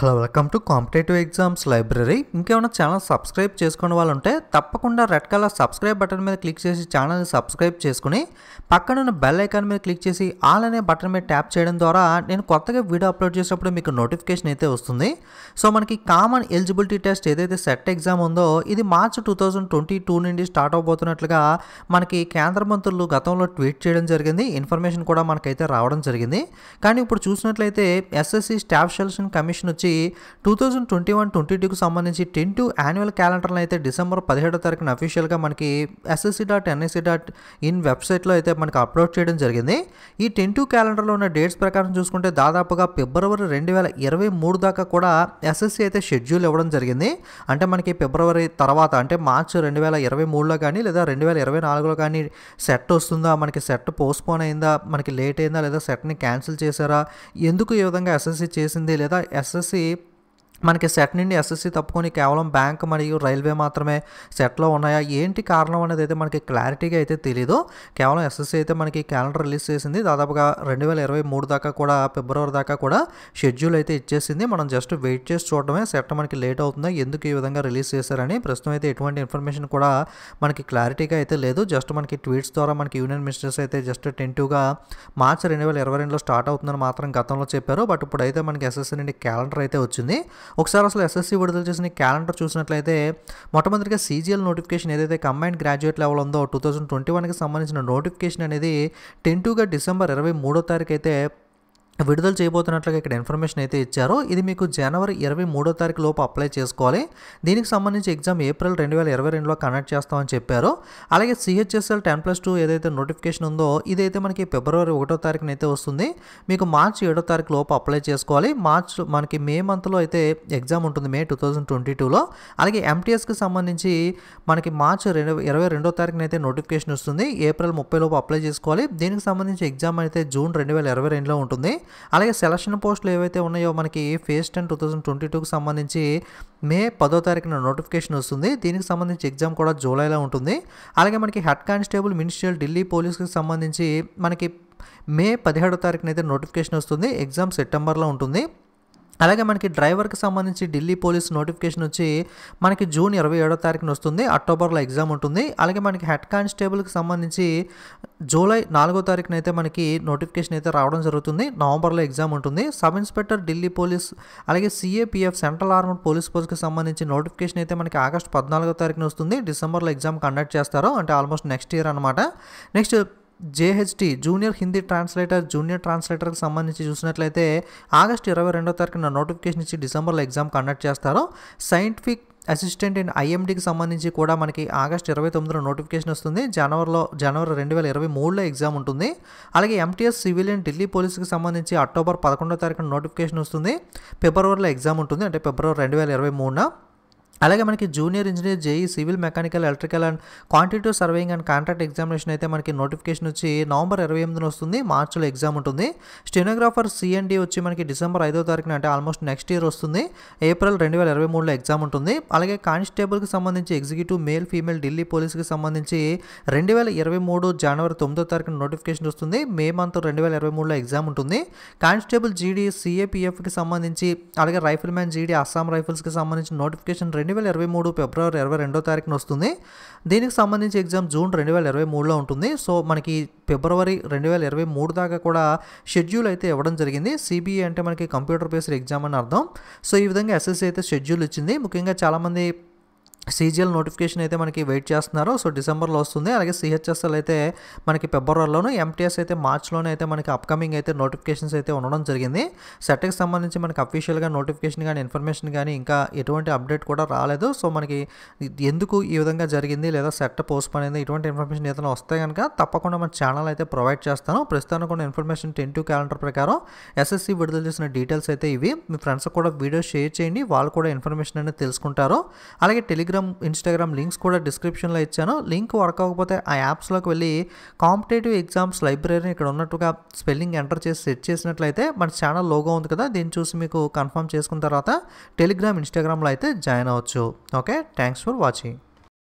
hello welcome to competitive exams library ఇంకేమైనా channel subscribe చేసుకునే వాళ్ళు ఉంటే తప్పకుండా రెడ్ కలర్ సబ్స్క్రైబ్ బటన్ మీద క్లిక్ చేసి ఛానల్ని సబ్స్క్రైబ్ చేసుకుని పక్కనున్న బెల్ ఐకాన్ మీద క్లిక్ చేసి ఆల్ అనే బటన్ మీద ట్యాప్ చేయడం ద్వారా నేను కొత్తగా వీడియో అప్లోడ్ చేసినప్పుడు మీకు నోటిఫికేషన్ అయితే వస్తుంది సో మనకి కామన్ ఎలిజిబిలిటీ టెస్ట్ ఏదైతే సెట్ ఎగ్జామ్ ఉందో ఇది March two thousand twenty two నుండి స్టార్ట్ అవబోతున్నట్లుగా మనకి కేంద్ర మంత్రులు గతంలో ట్వీట్ చేయడం జరిగింది ఇన్ఫర్మేషన్ కూడా మనకైతే రావడం జరిగింది కానీ ఇప్పుడు చూసినట్లయితే ఎస్ఎస్సి స్టాఫ్ సెలక్షన్ కమిషన్ వచ్చి సంబంధించి two thousand twenty one twenty టూకి సంబంధించి టెన్ టూ యాన్యువల్ క్యాలెండర్ని అయితే డిసెంబర్ పదిహేడో తారీఖున అఫీషియల్గా మనకి SSC dot NIC dot in వెబ్సైట్లో అయితే మనకి అప్లోడ్ చేయడం జరిగింది ఈ టెన్ టూ క్యాలెండర్లో ఉన్న డేట్స్ ప్రకారం చూసుకుంటే దాదాపుగా ఫిబ్రవరి రెండు వేల ఇరవై మూడు దాకా కూడా ఎస్ఎస్సి అయితే షెడ్యూల్ ఇవ్వడం జరిగింది అంటే మనకి ఫిబ్రవరి తర్వాత అంటే మార్చ్ రెండు వేల ఇరవై మూడులో కానీ లేదా రెండు వేల ఇరవై నాలుగులో కానీ సెట్ వస్తుందా మనకి సెట్ పోస్ట్పోన్ అయిందా మనకి లేట్ అయిందా లేదా సెట్ని క్యాన్సిల్ చేశారా ఎందుకు ఈ విధంగా ఎస్ఎస్సి చేసింది లేదా ఎస్ఎస్సి way మనకి సెట్ నుండి ఎస్ఎస్సి తప్పుకొని కేవలం బ్యాంక్ మరియు రైల్వే మాత్రమే సెట్లో ఉన్నాయా ఏంటి కారణం అనేది అయితే మనకి క్లారిటీగా అయితే తెలీదు కేవలం ఎస్ఎస్సి అయితే మనకి క్యాలెండర్ రిలీజ్ చేసింది దాదాపుగా రెండు వేల ఇరవై మూడు దాకా కూడా ఫిబ్రవరి దాకా కూడా షెడ్యూల్ అయితే ఇచ్చేసింది మనం జస్ట్ వెయిట్ చేసి చూడడమే సెట్ మనకి లేట్ అవుతుందా ఎందుకు ఈ విధంగా రిలీజ్ చేశారని ప్రస్తుతం అయితే ఎటువంటి ఇన్ఫర్మేషన్ కూడా మనకి క్లారిటీగా అయితే లేదు జస్ట్ మనకి ట్వీట్స్ ద్వారా మనకి యూనియన్ మినిస్టర్స్ అయితే జస్ట్ టెంటివ్గా మార్చి రెండు వేల ఇరవై రెండులో స్టార్ట్ అవుతుందని మాత్రం గతంలో చెప్పారు బట్ ఇప్పుడైతే మనకి ఎస్ఎస్సి నుండి క్యాలెండర్ అయితే వచ్చింది ఒకసారి అసలు ఎస్ఎస్సి విడుదల చేసిన క్యాలెండర్ చూసినట్లయితే మొట్టమొదటిగా సీజీఎల్ నోటిఫికేషన్ ఏదైతే కంబైండ్ గ్రాడ్యుయేట్ లెవెల్ ఉందో టూ థౌజండ్ ట్వంటీ వన్కి సంబంధించిన నోటిఫికేషన్ అనేది టెన్ టూగా డిసెంబర్ ఇరవై మూడో తారీఖు అయితే విడుదల చేయబోతున్నట్లుగా ఇక్కడ ఇన్ఫర్మేషన్ అయితే ఇచ్చారో ఇది మీకు జనవరి ఇరవై మూడో తారీఖు లోపు అప్లై చేసుకోవాలి దీనికి సంబంధించి ఎగ్జామ్ ఏప్రిల్ రెండు వేల ఇరవై రెండులో కండక్ట్ చేస్తామని చెప్పారు అలాగే సిహెచ్ఎస్ఎల్ టెన్ ప్లస్ టూ ఏదైతే నోటిఫికేషన్ ఉందో ఇదైతే మనకి ఫిబ్రవరి ఒకటో తారీఖున అయితే వస్తుంది మీకు మార్చ్ ఏడో తారీఖు లోపు అప్లై చేసుకోవాలి మార్చ్ మనకి మే మంత్లో అయితే ఎగ్జామ్ ఉంటుంది మే టూ థౌజండ్ ట్వంటీ టూలో అలాగే ఎంటీఎస్కి సంబంధించి మనకి మార్చ్ రెండు ఇరవై రెండో తారీఖున అయితే నోటిఫికేషన్ వస్తుంది ఏప్రిల్ ముప్పై లోపు అప్లై చేసుకోవాలి దీనికి సంబంధించి ఎగ్జామ్ అయితే జూన్ రెండు వేల ఇరవై రెండులో ఉంటుంది అలాగే సెలక్షన్ పోస్టులు ఏవైతే ఉన్నాయో మనకి phase ten two thousand twenty టూకి సంబంధించి మే పదో తారీఖున నోటిఫికేషన్ వస్తుంది దీనికి సంబంధించి ఎగ్జామ్ కూడా జూలైలో ఉంటుంది అలాగే మనకి హెడ్ కానిస్టేబుల్ మినిస్ట్రియల్ ఢిల్లీ పోలీస్కి సంబంధించి మనకి మే పదిహేడో తారీఖునైతే అయితే నోటిఫికేషన్ వస్తుంది ఎగ్జామ్ సెప్టెంబర్లో ఉంటుంది అలాగే మనకి డ్రైవర్కి సంబంధించి ఢిల్లీ పోలీస్ నోటిఫికేషన్ వచ్చి మనకి జూన్ ఇరవై ఏడో తారీఖున వస్తుంది అక్టోబర్లో ఎగ్జామ్ ఉంటుంది అలాగే మనకి హెడ్ కానిస్టేబుల్కి సంబంధించి జూలై నాలుగో తారీఖున అయితే మనకి నోటిఫికేషన్ అయితే రావడం జరుగుతుంది నవంబర్లో ఎగ్జామ్ ఉంటుంది సబ్ ఇన్స్పెక్టర్ ఢిల్లీ పోలీస్ అలాగే సిఏపిఎఫ్ సెంట్రల్ ఆర్మర్ పోలీస్ ఫోర్స్కి సంబంధించి నోటిఫికేషన్ అయితే మనకి ఆగస్ట్ పద్నాలుగో తారీఖున వస్తుంది డిసెంబర్లో ఎగ్జామ్ కండక్ట్ చేస్తారు అంటే ఆల్మోస్ట్ నెక్స్ట్ ఇయర్ అనమాట next JHT junior Hindi translator junior ట్రాన్స్లేటర్కి సంబంధించి చూసినట్లయితే ఆగస్ట్ ఇరవై రెండో తారీఖున నోటిఫికేషన్ ఇచ్చి డిసెంబర్లో ఎగ్జామ్ కండక్ట్ చేస్తారు సైంటిఫిక్ అసిస్టెంట్ ఇన్ ఐఎండికి సంబంధించి కూడా మనకి ఆగస్ట్ ఇరవై తొమ్మిదిలో నోటిఫికేషన్ వస్తుంది జనవరిలో జనవరి రెండు వేల ఇరవై మూడులో ఎగ్జామ్ ఉంటుంది అలాగే ఎంటీఎస్ సివిలియన్ ఢిల్లీ పోలీస్కి సంబంధించి అక్టోబర్ పదకొండో తారీఖున నోటిఫికేషన్ వస్తుంది ఫిబ్రవరిలో ఎగ్జామ్ ఉంటుంది అంటే ఫిబ్రవరి రెండు వేల ఇరవై మూడున అలాగే మనకి junior engineer JE civil mechanical electrical and quantitative surveying and contract examination అయితే మనకి నోటిఫికేషన్ వచ్చి నవంబర్ ఇరవై ఎనిమిదిన వస్తుంది మార్చిలో ఎగ్జామ్ ఉంటుంది స్టెనోగ్రాఫర్ సిఎండి వచ్చి మనకి డిసెంబర్ ఐదో తారీఖున అంటే ఆల్మోస్ట్ నెక్స్ట్ ఇయర్ వస్తుంది ఏప్రిల్ రెండు వేల ఇరవై మూడులో ఎగ్జామ్ ఉంటుంది అలాగే కానిస్టేబుల్కి సంబంధించి ఎగ్జిక్యూటివ్ మేల్ ఫీమేల్ ఢిల్లీ పోలీస్కి సంబంధించి రెండు వేల ఇరవై మూడు జనవరి తొమ్మిదో తారీఖున నోటిఫికేషన్ వస్తుంది మే మంత్ రెండు వేల ఇరవై మూడులో ఎగ్జామ్ ఉంటుంది కానిస్టేబుల్ జీడీ సిఏపిఎఫ్కి సంబంధించి అలాగే రైఫిల్ మ్యాన్ జీడీ అస్సాం రైఫిల్స్కి సంబంధించి నోటిఫికేషన్ రెండు రెండు వేల ఇరవై మూడు ఫిబ్రవరి ఇరవై రెండో తారీఖున వస్తుంది దీనికి సంబంధించి ఎగ్జామ్ జూన్ రెండు వేల ఇరవై మూడులో ఉంటుంది సో మనకి ఫిబ్రవరి రెండు వేల ఇరవై మూడు దాకా కూడా షెడ్యూల్ అయితే ఇవ్వడం జరిగింది సిబిఐ అంటే మనకి కంప్యూటర్ బేస్డ్ ఎగ్జామ్ అని అర్థం సో ఈ విధంగా ఎస్ఎస్సీ అయితే షెడ్యూల్ ఇచ్చింది ముఖ్యంగా చాలామంది సీజీఎల్ నోటిఫికేషన్ అయితే మనకి వెయిట్ చేస్తున్నారు సో డిసెంబర్లో వస్తుంది అలాగే సిహెచ్ఎస్ఎల్ అయితే మనకి ఫిబ్రవరిలోను ఎంటీఎస్ అయితే మార్చ్లోనే అయితే మనకి అప్కమింగ్ అయితే నోటిఫికేషన్స్ అయితే ఉండడం జరిగింది సెట్కి సంబంధించి మనకి అఫీషియల్గా నోటిఫికేషన్ కానీ ఇన్ఫర్మేషన్ కానీ ఇంకా ఎటువంటి అప్డేట్ కూడా రాలేదు సో మనకి ఎందుకు ఈ విధంగా జరిగింది లేదా సెట్ పోస్ట్ అనేది ఇటువంటి ఇన్ఫర్మేషన్ ఏదైనా వస్తే కనుక తప్పకుండా మన ఛానల్ అయితే ప్రొవైడ్ చేస్తాను ప్రస్తుతానికి కూడా ఇన్ఫర్మేషన్ టెన్ టు క్యాలెండర్ ప్రకారం ఎస్ఎస్సి విడుదల చేసిన డీటెయిల్స్ అయితే ఇవి మీ ఫ్రెండ్స్ కూడా వీడియో షేర్ చేయండి వాళ్ళు కూడా ఇన్ఫర్మేషన్ అనేది తెలుసుకుంటారు అలాగే టెలిగ్రామ్ టెలిగ్రామ్ ఇన్స్టాగ్రామ్ లింక్స్ కూడా డిస్క్రిప్షన్లో ఇచ్చాను లింక్ వర్క్ అవ్వకపోతే ఆ యాప్స్లోకి వెళ్ళి కాంపిటేటివ్ ఎగ్జామ్స్ లైబ్రరీని ఇక్కడ ఉన్నట్టుగా స్పెల్లింగ్ ఎంటర్ చేసి సెట్ చేసినట్లయితే మన ఛానల్ లోగో ఉంది కదా దీన్ని చూసి మీకు కన్ఫర్మ్ చేసుకున్న తర్వాత టెలిగ్రామ్ ఇన్స్టాగ్రామ్లో అయితే జాయిన్ అవ్వచ్చు ఓకే థ్యాంక్స్ ఫర్ వాచింగ్